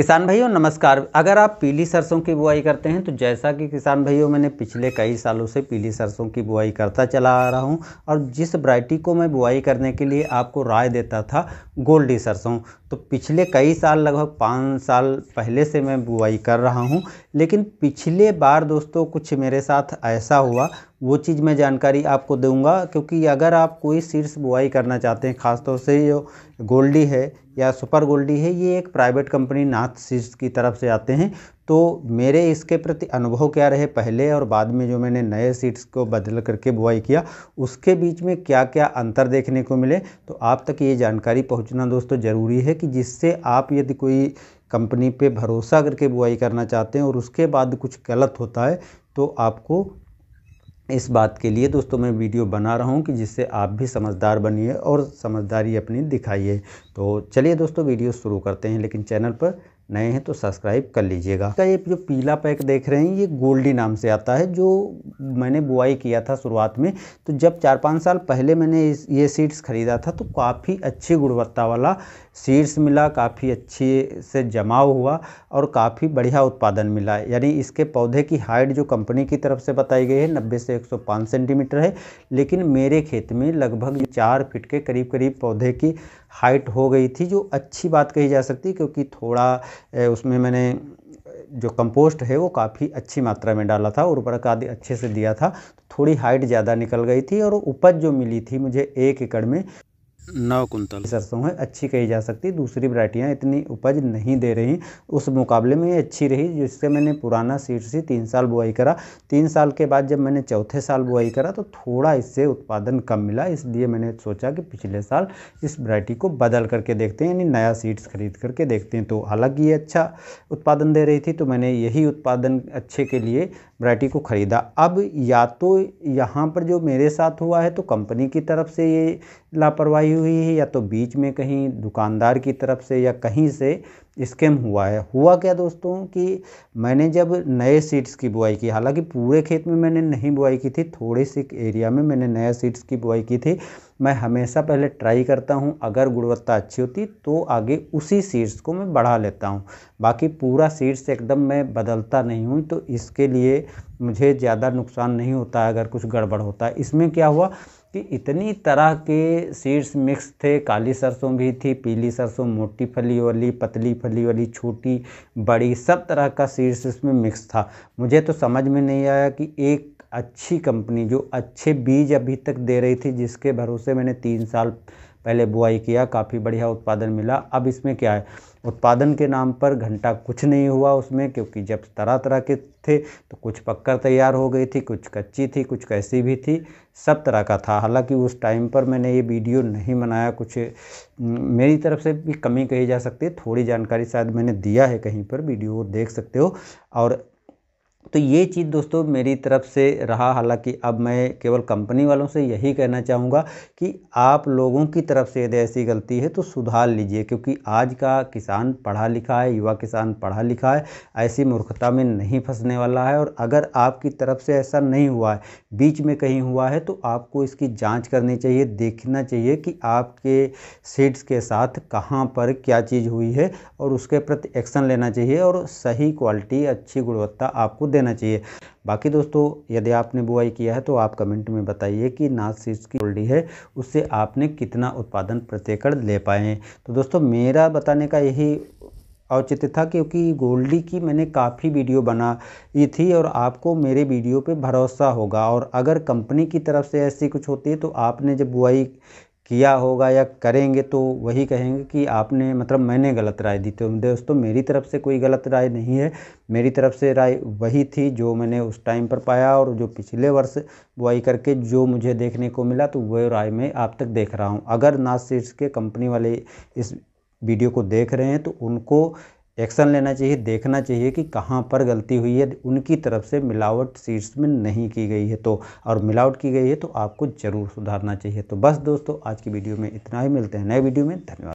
किसान भाइयों नमस्कार अगर आप पीली सरसों की बुआई करते हैं तो जैसा कि किसान भाइयों मैंने पिछले कई सालों से पीली सरसों की बुआई करता चला आ रहा हूं और जिस वरायटी को मैं बुआई करने के लिए आपको राय देता था गोल्डी सरसों तो पिछले कई साल लगभग पाँच साल पहले से मैं बुआई कर रहा हूँ लेकिन पिछले बार दोस्तों कुछ मेरे साथ ऐसा हुआ वो चीज़ मैं जानकारी आपको दूंगा क्योंकि अगर आप कोई सीड्स बुआई करना चाहते हैं ख़ासतौर से जो गोल्डी है या सुपर गोल्डी है ये एक प्राइवेट कंपनी नाथ सीड्स की तरफ से आते हैं तो मेरे इसके प्रति अनुभव क्या रहे पहले और बाद में जो मैंने नए सीड्स को बदल करके बुआई किया उसके बीच में क्या क्या अंतर देखने को मिले तो आप तक ये जानकारी पहुँचना दोस्तों ज़रूरी है कि जिससे आप यदि कोई कंपनी पर भरोसा करके बुआई करना चाहते हैं और उसके बाद कुछ गलत होता है तो आपको इस बात के लिए दोस्तों मैं वीडियो बना रहा हूँ कि जिससे आप भी समझदार बनिए और समझदारी अपनी दिखाइए तो चलिए दोस्तों वीडियो शुरू करते हैं लेकिन चैनल पर नए हैं तो सब्सक्राइब कर लीजिएगा इसका अच्छा, ये जो पीला पैक देख रहे हैं ये गोल्डी नाम से आता है जो मैंने बुआई किया था शुरुआत में तो जब चार पाँच साल पहले मैंने ये सीड्स ख़रीदा था तो काफ़ी अच्छी गुणवत्ता वाला सीड्स मिला काफ़ी अच्छे से जमाव हुआ और काफ़ी बढ़िया उत्पादन मिला यानी इसके पौधे की हाइट जो कंपनी की तरफ से बताई गई है नब्बे से एक सेंटीमीटर है लेकिन मेरे खेत में लगभग चार फिट के करीब करीब पौधे की हाइट हो गई थी जो अच्छी बात कही जा सकती क्योंकि थोड़ा उसमें मैंने जो कंपोस्ट है वो काफ़ी अच्छी मात्रा में डाला था उर्वरक आदि अच्छे से दिया था तो थोड़ी हाइट ज़्यादा निकल गई थी और उपज जो मिली थी मुझे एक एकड़ में नौ कुंतल सरसों है अच्छी कही जा सकती दूसरी वरायटियाँ इतनी उपज नहीं दे रही उस मुकाबले में ये अच्छी रही जिससे मैंने पुराना सीड से तीन साल बुआई करा तीन साल के बाद जब मैंने चौथे साल बुआई करा तो थोड़ा इससे उत्पादन कम मिला इसलिए मैंने सोचा कि पिछले साल इस वरायटी को बदल करके देखते हैं यानी नया सीड्स खरीद करके देखते हैं तो हालांकि ये अच्छा उत्पादन दे रही थी तो मैंने यही उत्पादन अच्छे के लिए वराइटी को ख़रीदा अब या तो यहाँ पर जो मेरे साथ हुआ है तो कंपनी की तरफ से ये लापरवाही हुई है या तो बीच में कहीं दुकानदार की तरफ से या कहीं से स्कैम हुआ है हुआ क्या दोस्तों कि मैंने जब नए सीड्स की बुआई की हालांकि पूरे खेत में मैंने नहीं बुआई की थी थोड़े से एरिया में मैंने नया सीड्स की बुआई की थी मैं हमेशा पहले ट्राई करता हूँ अगर गुणवत्ता अच्छी होती तो आगे उसी सीड्स को मैं बढ़ा लेता हूँ बाकी पूरा सीड्स एकदम मैं बदलता नहीं हूँ तो इसके लिए मुझे ज़्यादा नुकसान नहीं होता अगर कुछ गड़बड़ होता है इसमें क्या हुआ कि इतनी तरह के सीड्स मिक्स थे काली सरसों भी थी पीली सरसों मोटी फली वाली पतली फली वाली छोटी बड़ी सब तरह का सीड्स इसमें मिक्स था मुझे तो समझ में नहीं आया कि एक अच्छी कंपनी जो अच्छे बीज अभी तक दे रही थी जिसके भरोसे मैंने तीन साल पहले बुआई किया काफ़ी बढ़िया उत्पादन मिला अब इसमें क्या है उत्पादन के नाम पर घंटा कुछ नहीं हुआ उसमें क्योंकि जब तरह तरह के थे तो कुछ पक्कर तैयार हो गई थी कुछ कच्ची थी कुछ कैसी भी थी सब तरह का था हालांकि उस टाइम पर मैंने ये वीडियो नहीं बनाया कुछ मेरी तरफ से भी कमी कही जा सकती है थोड़ी जानकारी शायद मैंने दिया है कहीं पर वीडियो देख सकते हो और तो ये चीज़ दोस्तों मेरी तरफ से रहा हालांकि अब मैं केवल कंपनी वालों से यही कहना चाहूँगा कि आप लोगों की तरफ से यदि ऐसी गलती है तो सुधार लीजिए क्योंकि आज का किसान पढ़ा लिखा है युवा किसान पढ़ा लिखा है ऐसी मूर्खता में नहीं फंसने वाला है और अगर आपकी तरफ से ऐसा नहीं हुआ है बीच में कहीं हुआ है तो आपको इसकी जाँच करनी चाहिए देखना चाहिए कि आपके सीड्स के साथ कहाँ पर क्या चीज़ हुई है और उसके प्रति एक्शन लेना चाहिए और सही क्वालिटी अच्छी गुणवत्ता आपको देना चाहिए बाकी दोस्तों यदि आपने बुआई किया है तो आप कमेंट में बताइए कि नाच सीड्स की होल्डी है उससे आपने कितना उत्पादन प्रति एकड़ ले पाए तो दोस्तों मेरा बताने का यही औचित्य था क्योंकि गोल्डी की मैंने काफ़ी वीडियो बनाई थी और आपको मेरे वीडियो पे भरोसा होगा और अगर कंपनी की तरफ से ऐसी कुछ होती है तो आपने जब बुआई किया होगा या करेंगे तो वही कहेंगे कि आपने मतलब मैंने गलत राय दी तो दोस्तों मेरी तरफ से कोई गलत राय नहीं है मेरी तरफ से राय वही थी जो मैंने उस टाइम पर पाया और जो पिछले वर्ष बुआई करके जो मुझे देखने को मिला तो वह राय मैं आप तक देख रहा हूँ अगर नाथ सीड्स के कंपनी वाले इस वीडियो को देख रहे हैं तो उनको एक्शन लेना चाहिए देखना चाहिए कि कहाँ पर गलती हुई है उनकी तरफ से मिलावट सीड्स में नहीं की गई है तो और मिलावट की गई है तो आपको ज़रूर सुधारना चाहिए तो बस दोस्तों आज की वीडियो में इतना ही मिलते हैं नए वीडियो में धन्यवाद